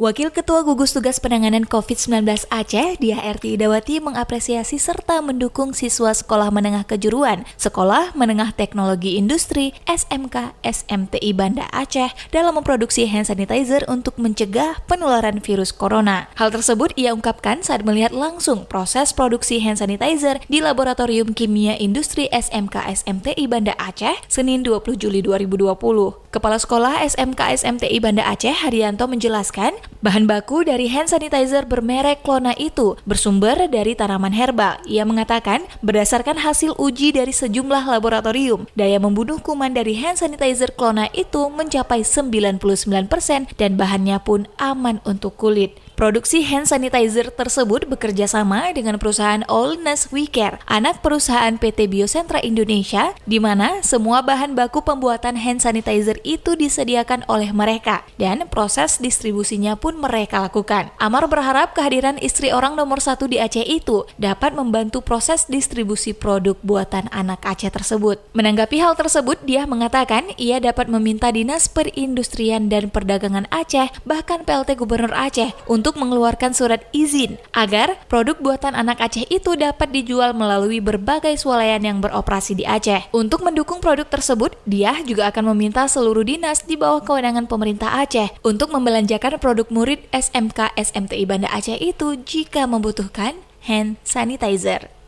Wakil Ketua Gugus Tugas Penanganan COVID-19 Aceh, Dia RT Idawati mengapresiasi serta mendukung siswa Sekolah Menengah Kejuruan, Sekolah Menengah Teknologi Industri, SMK, SMTI Banda Aceh dalam memproduksi hand sanitizer untuk mencegah penularan virus corona. Hal tersebut ia ungkapkan saat melihat langsung proses produksi hand sanitizer di Laboratorium Kimia Industri SMK SMTI Banda Aceh, Senin 20 Juli 2020. Kepala Sekolah SMK SMTI Banda Aceh, Haryanto menjelaskan Bahan baku dari hand sanitizer bermerek Klona itu bersumber dari tanaman herbal. Ia mengatakan, berdasarkan hasil uji dari sejumlah laboratorium, daya membunuh kuman dari hand sanitizer Klona itu mencapai 99% dan bahannya pun aman untuk kulit. Produksi hand sanitizer tersebut bekerja sama dengan perusahaan Allness We Care, anak perusahaan PT Biosentra Indonesia, di mana semua bahan baku pembuatan hand sanitizer itu disediakan oleh mereka dan proses distribusinya pun pun mereka lakukan. Amar berharap kehadiran istri orang nomor satu di Aceh itu dapat membantu proses distribusi produk buatan anak Aceh tersebut. Menanggapi hal tersebut, dia mengatakan ia dapat meminta Dinas Perindustrian dan Perdagangan Aceh, bahkan PLT Gubernur Aceh, untuk mengeluarkan surat izin agar produk buatan anak Aceh itu dapat dijual melalui berbagai swalayan yang beroperasi di Aceh. Untuk mendukung produk tersebut, dia juga akan meminta seluruh dinas di bawah kewenangan pemerintah Aceh untuk membelanjakan produk murid SMK SMTI Banda Aceh itu jika membutuhkan hand sanitizer.